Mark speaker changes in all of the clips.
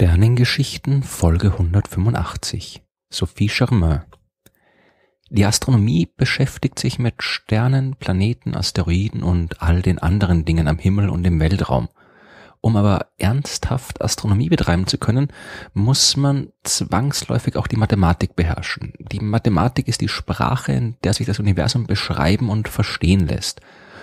Speaker 1: Sternengeschichten Folge 185 Sophie Charmeur Die Astronomie beschäftigt sich mit Sternen, Planeten, Asteroiden und all den anderen Dingen am Himmel und im Weltraum. Um aber ernsthaft Astronomie betreiben zu können, muss man zwangsläufig auch die Mathematik beherrschen. Die Mathematik ist die Sprache, in der sich das Universum beschreiben und verstehen lässt.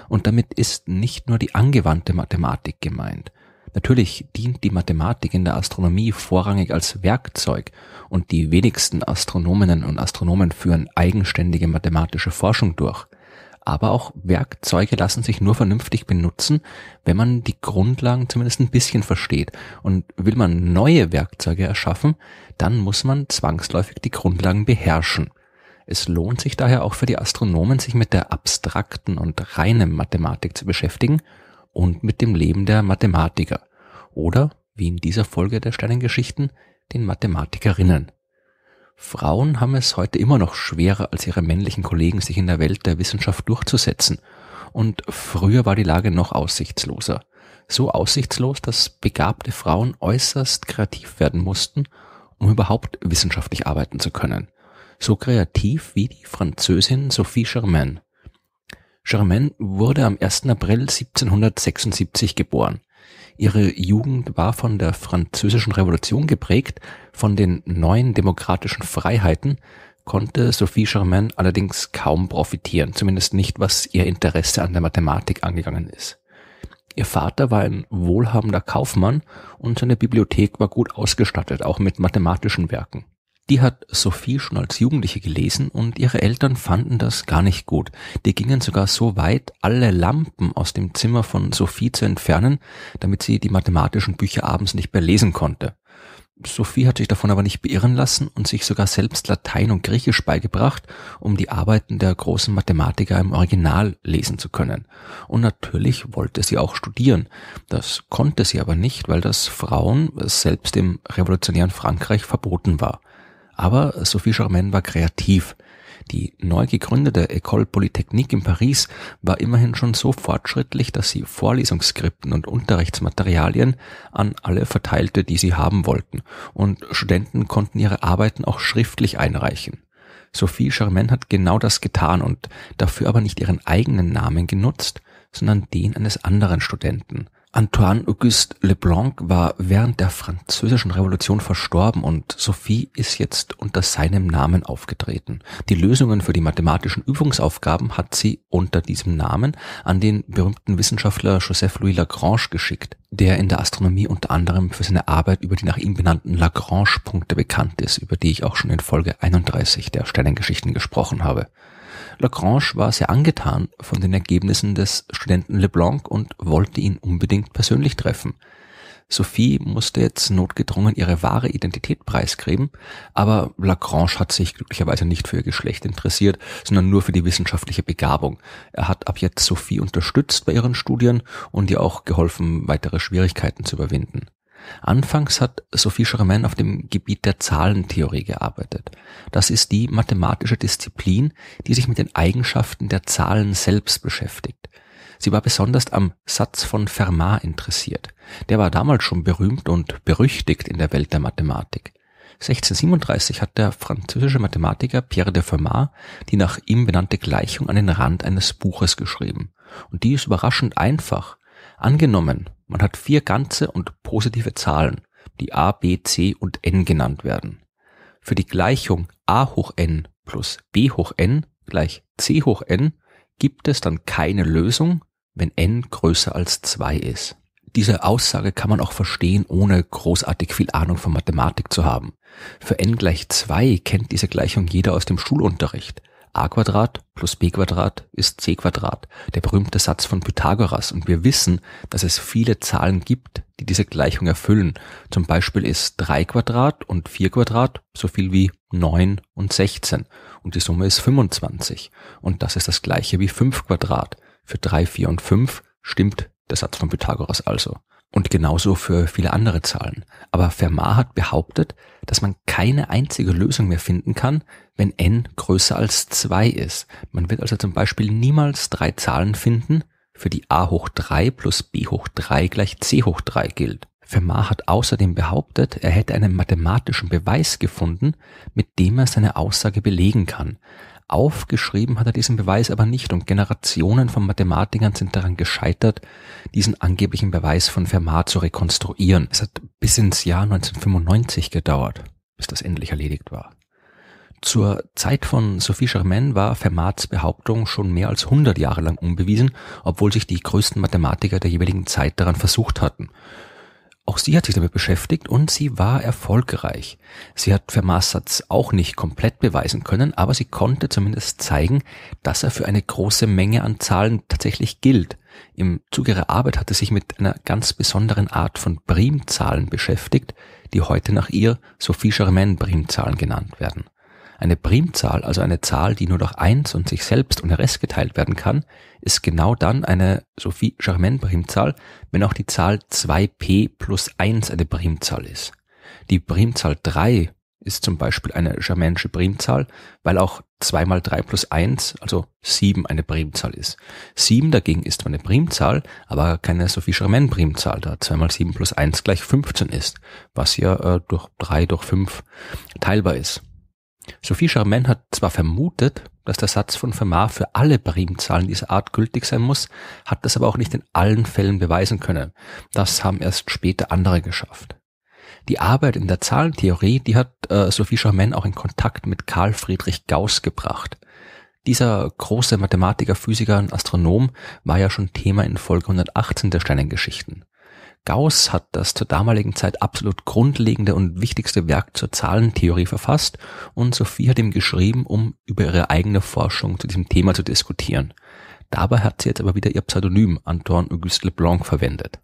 Speaker 1: Und damit ist nicht nur die angewandte Mathematik gemeint – Natürlich dient die Mathematik in der Astronomie vorrangig als Werkzeug und die wenigsten Astronominnen und Astronomen führen eigenständige mathematische Forschung durch. Aber auch Werkzeuge lassen sich nur vernünftig benutzen, wenn man die Grundlagen zumindest ein bisschen versteht. Und will man neue Werkzeuge erschaffen, dann muss man zwangsläufig die Grundlagen beherrschen. Es lohnt sich daher auch für die Astronomen, sich mit der abstrakten und reinen Mathematik zu beschäftigen und mit dem Leben der Mathematiker oder, wie in dieser Folge der Sternengeschichten, den Mathematikerinnen. Frauen haben es heute immer noch schwerer als ihre männlichen Kollegen, sich in der Welt der Wissenschaft durchzusetzen. Und früher war die Lage noch aussichtsloser. So aussichtslos, dass begabte Frauen äußerst kreativ werden mussten, um überhaupt wissenschaftlich arbeiten zu können. So kreativ wie die Französin Sophie Germain. Germain wurde am 1. April 1776 geboren. Ihre Jugend war von der französischen Revolution geprägt, von den neuen demokratischen Freiheiten, konnte Sophie Germain allerdings kaum profitieren, zumindest nicht was ihr Interesse an der Mathematik angegangen ist. Ihr Vater war ein wohlhabender Kaufmann und seine Bibliothek war gut ausgestattet, auch mit mathematischen Werken. Die hat Sophie schon als Jugendliche gelesen und ihre Eltern fanden das gar nicht gut. Die gingen sogar so weit, alle Lampen aus dem Zimmer von Sophie zu entfernen, damit sie die mathematischen Bücher abends nicht mehr lesen konnte. Sophie hat sich davon aber nicht beirren lassen und sich sogar selbst Latein und Griechisch beigebracht, um die Arbeiten der großen Mathematiker im Original lesen zu können. Und natürlich wollte sie auch studieren. Das konnte sie aber nicht, weil das Frauen selbst im revolutionären Frankreich verboten war. Aber Sophie Charmaine war kreativ. Die neu gegründete École Polytechnique in Paris war immerhin schon so fortschrittlich, dass sie Vorlesungsskripten und Unterrichtsmaterialien an alle verteilte, die sie haben wollten, und Studenten konnten ihre Arbeiten auch schriftlich einreichen. Sophie Charmaine hat genau das getan und dafür aber nicht ihren eigenen Namen genutzt, sondern den eines anderen Studenten. Antoine-Auguste Leblanc war während der Französischen Revolution verstorben und Sophie ist jetzt unter seinem Namen aufgetreten. Die Lösungen für die mathematischen Übungsaufgaben hat sie unter diesem Namen an den berühmten Wissenschaftler Joseph Louis Lagrange geschickt, der in der Astronomie unter anderem für seine Arbeit über die nach ihm benannten Lagrange-Punkte bekannt ist, über die ich auch schon in Folge 31 der Sternengeschichten gesprochen habe. Lagrange war sehr angetan von den Ergebnissen des Studenten Leblanc und wollte ihn unbedingt persönlich treffen. Sophie musste jetzt notgedrungen ihre wahre Identität preisgeben, aber Lagrange hat sich glücklicherweise nicht für ihr Geschlecht interessiert, sondern nur für die wissenschaftliche Begabung. Er hat ab jetzt Sophie unterstützt bei ihren Studien und ihr auch geholfen, weitere Schwierigkeiten zu überwinden. Anfangs hat Sophie Charmaine auf dem Gebiet der Zahlentheorie gearbeitet. Das ist die mathematische Disziplin, die sich mit den Eigenschaften der Zahlen selbst beschäftigt. Sie war besonders am Satz von Fermat interessiert. Der war damals schon berühmt und berüchtigt in der Welt der Mathematik. 1637 hat der französische Mathematiker Pierre de Fermat die nach ihm benannte Gleichung an den Rand eines Buches geschrieben. Und die ist überraschend einfach. Angenommen, man hat vier ganze und positive Zahlen, die a, b, c und n genannt werden. Für die Gleichung a hoch n plus b hoch n gleich c hoch n gibt es dann keine Lösung, wenn n größer als 2 ist. Diese Aussage kann man auch verstehen, ohne großartig viel Ahnung von Mathematik zu haben. Für n gleich 2 kennt diese Gleichung jeder aus dem Schulunterricht a plus b ist c. Der berühmte Satz von Pythagoras. Und wir wissen, dass es viele Zahlen gibt, die diese Gleichung erfüllen. Zum Beispiel ist 3 Quadrat und 4 Quadrat so viel wie 9 und 16. Und die Summe ist 25. Und das ist das gleiche wie 5 Quadrat. Für 3, 4 und 5 stimmt der Satz von Pythagoras also und genauso für viele andere Zahlen. Aber Fermat hat behauptet, dass man keine einzige Lösung mehr finden kann, wenn n größer als 2 ist. Man wird also zum Beispiel niemals drei Zahlen finden, für die a hoch 3 plus b hoch 3 gleich c hoch 3 gilt. Fermat hat außerdem behauptet, er hätte einen mathematischen Beweis gefunden, mit dem er seine Aussage belegen kann. Aufgeschrieben hat er diesen Beweis aber nicht und Generationen von Mathematikern sind daran gescheitert, diesen angeblichen Beweis von Fermat zu rekonstruieren. Es hat bis ins Jahr 1995 gedauert, bis das endlich erledigt war. Zur Zeit von Sophie Germain war Fermats Behauptung schon mehr als 100 Jahre lang unbewiesen, obwohl sich die größten Mathematiker der jeweiligen Zeit daran versucht hatten. Auch sie hat sich damit beschäftigt und sie war erfolgreich. Sie hat Vermassatz auch nicht komplett beweisen können, aber sie konnte zumindest zeigen, dass er für eine große Menge an Zahlen tatsächlich gilt. Im Zuge ihrer Arbeit hat sie sich mit einer ganz besonderen Art von Primzahlen beschäftigt, die heute nach ihr Sophie Charmaine-Primzahlen genannt werden. Eine Primzahl, also eine Zahl, die nur durch eins und sich selbst und der Rest geteilt werden kann, ist genau dann eine sophie charmaine primzahl wenn auch die Zahl 2p plus 1 eine Primzahl ist. Die Primzahl 3 ist zum Beispiel eine Germainsche Primzahl, weil auch 2 mal 3 plus 1, also 7, eine Primzahl ist. 7 dagegen ist zwar eine Primzahl, aber keine Sophie charmaine Primzahl, da 2 mal 7 plus 1 gleich 15 ist, was ja äh, durch 3 durch 5 teilbar ist. Sophie Charmaine hat zwar vermutet, dass der Satz von Fermat für alle Primzahlen dieser Art gültig sein muss, hat das aber auch nicht in allen Fällen beweisen können. Das haben erst später andere geschafft. Die Arbeit in der Zahlentheorie, die hat äh, Sophie Charmaine auch in Kontakt mit Karl Friedrich Gauss gebracht. Dieser große Mathematiker, Physiker und Astronom war ja schon Thema in Folge 118 der Sternengeschichten. Gauss hat das zur damaligen Zeit absolut grundlegende und wichtigste Werk zur Zahlentheorie verfasst und Sophie hat ihm geschrieben, um über ihre eigene Forschung zu diesem Thema zu diskutieren. Dabei hat sie jetzt aber wieder ihr Pseudonym Antoine Auguste Leblanc verwendet.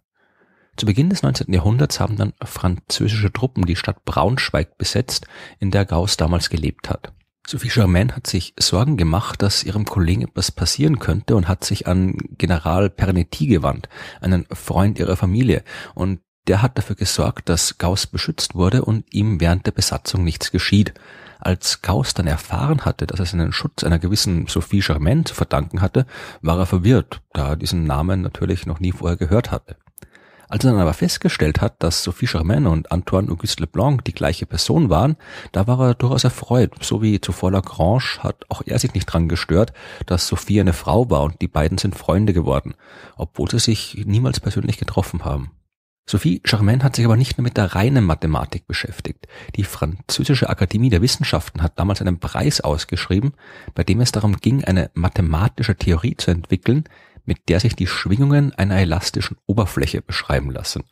Speaker 1: Zu Beginn des 19. Jahrhunderts haben dann französische Truppen die Stadt Braunschweig besetzt, in der Gauss damals gelebt hat. Sophie Charmaine hat sich Sorgen gemacht, dass ihrem Kollegen etwas passieren könnte und hat sich an General Pernetti gewandt, einen Freund ihrer Familie. Und der hat dafür gesorgt, dass Gauss beschützt wurde und ihm während der Besatzung nichts geschieht. Als Gauss dann erfahren hatte, dass er seinen Schutz einer gewissen Sophie Charmaine zu verdanken hatte, war er verwirrt, da er diesen Namen natürlich noch nie vorher gehört hatte. Als er dann aber festgestellt hat, dass Sophie Charmaine und Antoine Auguste Leblanc die gleiche Person waren, da war er durchaus erfreut. So wie zuvor Lagrange hat auch er sich nicht dran gestört, dass Sophie eine Frau war und die beiden sind Freunde geworden, obwohl sie sich niemals persönlich getroffen haben. Sophie Charmaine hat sich aber nicht nur mit der reinen Mathematik beschäftigt. Die Französische Akademie der Wissenschaften hat damals einen Preis ausgeschrieben, bei dem es darum ging, eine mathematische Theorie zu entwickeln, mit der sich die Schwingungen einer elastischen Oberfläche beschreiben lassen.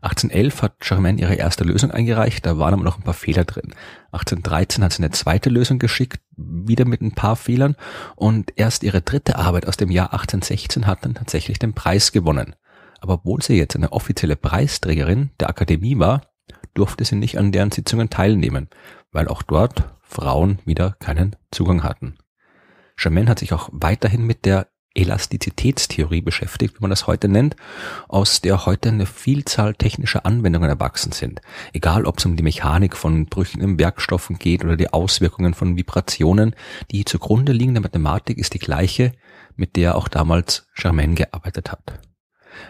Speaker 1: 1811 hat Germain ihre erste Lösung eingereicht, da waren aber noch ein paar Fehler drin. 1813 hat sie eine zweite Lösung geschickt, wieder mit ein paar Fehlern und erst ihre dritte Arbeit aus dem Jahr 1816 hat dann tatsächlich den Preis gewonnen. Aber obwohl sie jetzt eine offizielle Preisträgerin der Akademie war, durfte sie nicht an deren Sitzungen teilnehmen, weil auch dort Frauen wieder keinen Zugang hatten. Germain hat sich auch weiterhin mit der Elastizitätstheorie beschäftigt, wie man das heute nennt, aus der heute eine Vielzahl technischer Anwendungen erwachsen sind. Egal, ob es um die Mechanik von Brüchen im Werkstoffen geht oder die Auswirkungen von Vibrationen, die zugrunde liegende Mathematik ist die gleiche, mit der auch damals Germain gearbeitet hat.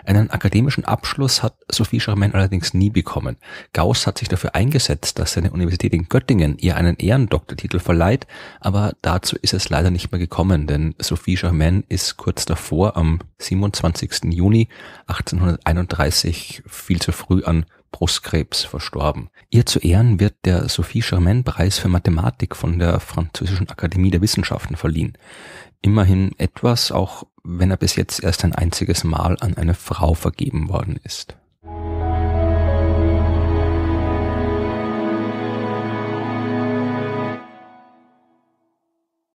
Speaker 1: Einen akademischen Abschluss hat Sophie Charmaine allerdings nie bekommen. Gauss hat sich dafür eingesetzt, dass seine Universität in Göttingen ihr einen Ehrendoktortitel verleiht, aber dazu ist es leider nicht mehr gekommen, denn Sophie Charmaine ist kurz davor, am 27. Juni 1831, viel zu früh an Brustkrebs verstorben. Ihr zu Ehren wird der Sophie Charmaine Preis für Mathematik von der Französischen Akademie der Wissenschaften verliehen. Immerhin etwas, auch wenn er bis jetzt erst ein einziges Mal an eine Frau vergeben worden ist.